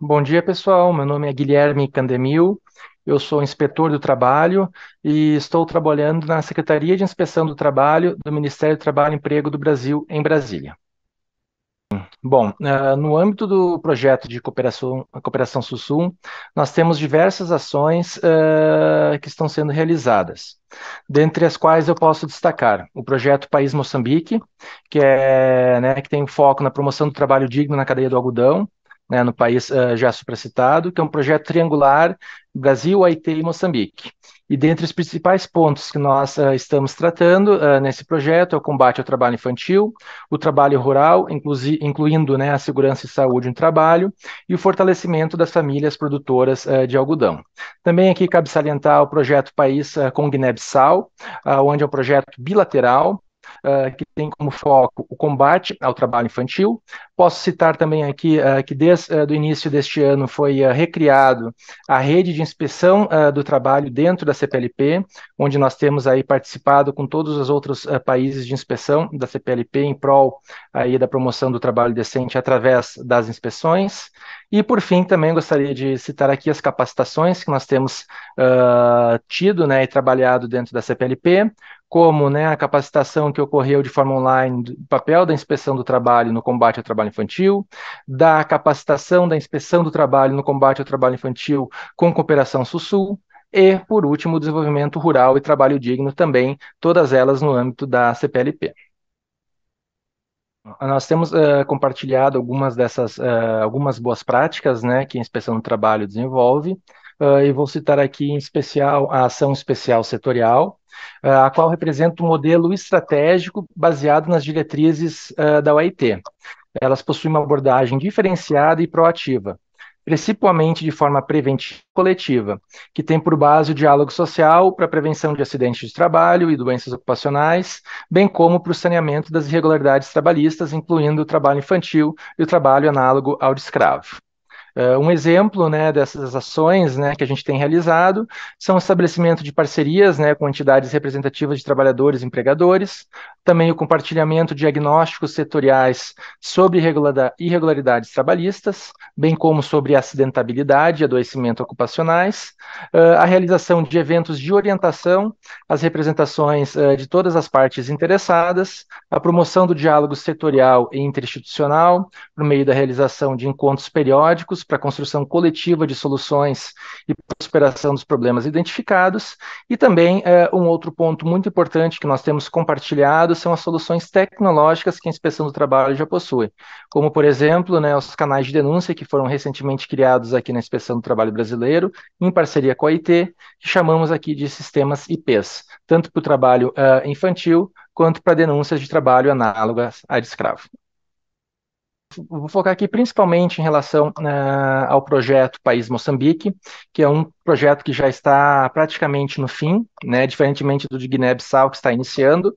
Bom dia, pessoal. Meu nome é Guilherme Candemil. Eu sou inspetor do trabalho e estou trabalhando na Secretaria de Inspeção do Trabalho do Ministério do Trabalho e Emprego do Brasil, em Brasília. Bom, eh, no âmbito do projeto de cooperação, cooperação nós temos diversas ações uh, que estão sendo realizadas, dentre as quais eu posso destacar o projeto País Moçambique, que, é, né, que tem foco na promoção do trabalho digno na cadeia do algodão, né, no país uh, já supracitado, que é um projeto triangular Brasil, Haiti e Moçambique. E dentre os principais pontos que nós uh, estamos tratando uh, nesse projeto é o combate ao trabalho infantil, o trabalho rural, incluindo né, a segurança e saúde no trabalho, e o fortalecimento das famílias produtoras uh, de algodão. Também aqui cabe salientar o projeto País com Guiné-Bissau, ah, onde é um projeto bilateral uh, que tem como foco o combate ao trabalho infantil. Posso citar também aqui uh, que desde uh, ah, o início deste ano foi recriado a rede de inspeção do trabalho dentro da CPLP, onde nós temos aí participado com todos os outros países de inspeção da CPLP em prol aí da promoção do trabalho decente através das inspeções. E por fim, também gostaria de citar aqui as capacitações que nós temos tido né, e trabalhado dentro da CPLP, como né, a capacitação que ocorreu de forma online do papel da inspeção do trabalho no combate ao trabalho infantil, da capacitação da inspeção do trabalho no combate ao trabalho infantil com cooperação SUSUL, e, por último, o desenvolvimento rural e trabalho digno também, todas elas no âmbito da CPLP. Ah, nós temos uh, compartilhado algumas dessas, uh, algumas boas práticas né, que a inspeção do trabalho desenvolve, uh, e vou citar aqui em especial a Ação Especial Setorial, uh, a qual representa um modelo estratégico baseado nas diretrizes uh, da UIT. Elas possuem uma abordagem diferenciada e proativa, principalmente de forma preventiva e coletiva, que tem por base o diálogo social para a prevenção de acidentes de trabalho e doenças ocupacionais, bem como para o saneamento das irregularidades trabalhistas, incluindo o trabalho infantil e o trabalho análogo ao de escravo. Uh, um exemplo né, dessas ações né, que a gente tem realizado são o estabelecimento de parcerias né, com entidades representativas de trabalhadores e empregadores, também o compartilhamento de diagnósticos setoriais sobre irregularidades trabalhistas, bem como sobre acidentabilidade e adoecimento ocupacionais, a realização de eventos de orientação, as representações de todas as partes interessadas, a promoção do diálogo setorial e interinstitucional, por meio da realização de encontros periódicos para a construção coletiva de soluções e superação dos problemas identificados, e também um outro ponto muito importante que nós temos compartilhado mercado são as soluções tecnológicas que a inspeção do trabalho já possui, como, por exemplo, né, os canais de denúncia que foram recentemente criados aqui na Inspeção do Trabalho Brasileiro, em parceria com a IT, que chamamos aqui de sistemas IPs, tanto para o trabalho uh, infantil quanto para denúncias de trabalho análogas à de escravo vou focar aqui principalmente em relação uh, ao projeto País Moçambique, que é um projeto que já está praticamente no fim, né, diferentemente do de Guiné-Bissau, que está iniciando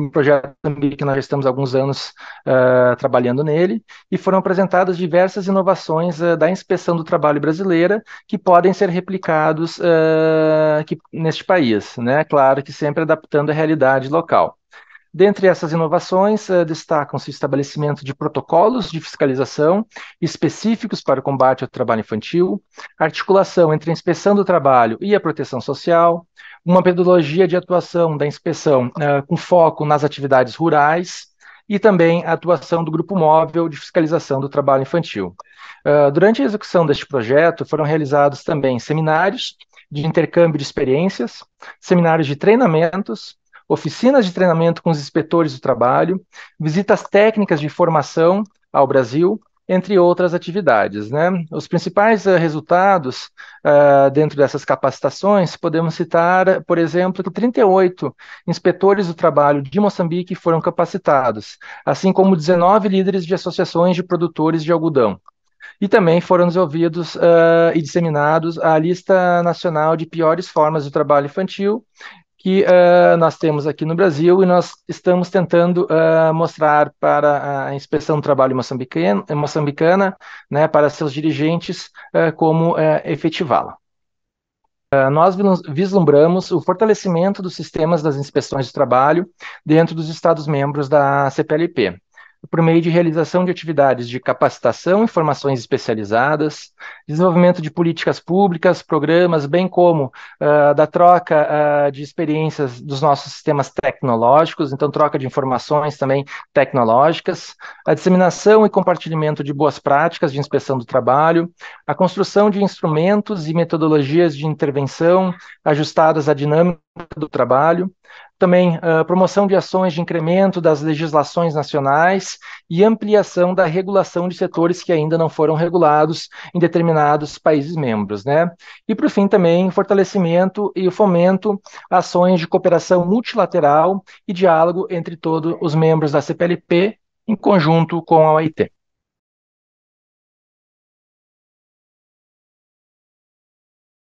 um projeto que nós já estamos há alguns anos uh, trabalhando nele, e foram apresentadas diversas inovações uh, da inspeção do trabalho brasileira que podem ser replicados uh, ah, que, neste país, né? claro que sempre adaptando a realidade local. Dentre essas inovações, destacam-se o estabelecimento de protocolos de fiscalização específicos para o combate ao trabalho infantil, articulação entre a inspeção do trabalho e a proteção social, uma metodologia de atuação da inspeção uh, com foco nas atividades rurais e também a atuação do grupo móvel de fiscalização do trabalho infantil. Uh, durante a execução deste projeto, foram realizados também seminários de intercâmbio de experiências, seminários de treinamentos, oficinas de treinamento com os inspetores do trabalho, visitas técnicas de formação ao Brasil, entre outras atividades. Né? Os principais uh, resultados uh, dentro dessas capacitações, podemos citar, por exemplo, que 38 inspetores do trabalho de Moçambique foram capacitados, assim como 19 líderes de associações de produtores de algodão. E também foram desenvolvidos uh, e disseminados a lista nacional de piores formas de trabalho infantil que uh, nós temos aqui no Brasil e nós estamos tentando uh, mostrar para a Inspeção do Trabalho Moçambicana, moçambicana né, para seus dirigentes, uh, como efetivá-la. nós vislumbramos o fortalecimento dos sistemas das inspeções de trabalho dentro dos Estados-membros da CPLP, por meio de realização de atividades de capacitação e formações especializadas, desenvolvimento de políticas públicas, programas, bem como uh, da troca uh, de experiências dos nossos sistemas tecnológicos, então troca de informações também tecnológicas, a disseminação e compartilhamento de boas práticas de inspeção do trabalho, a construção de instrumentos e metodologias de intervenção ajustadas à dinâmica do trabalho, também a ah, promoção de ações de incremento das legislações nacionais e ampliação da regulação de setores que ainda não foram regulados em determinados países membros, né? E por fim também fortalecimento e fomento ações de cooperação multilateral e diálogo entre todos os membros da CPLP em conjunto com a OIT.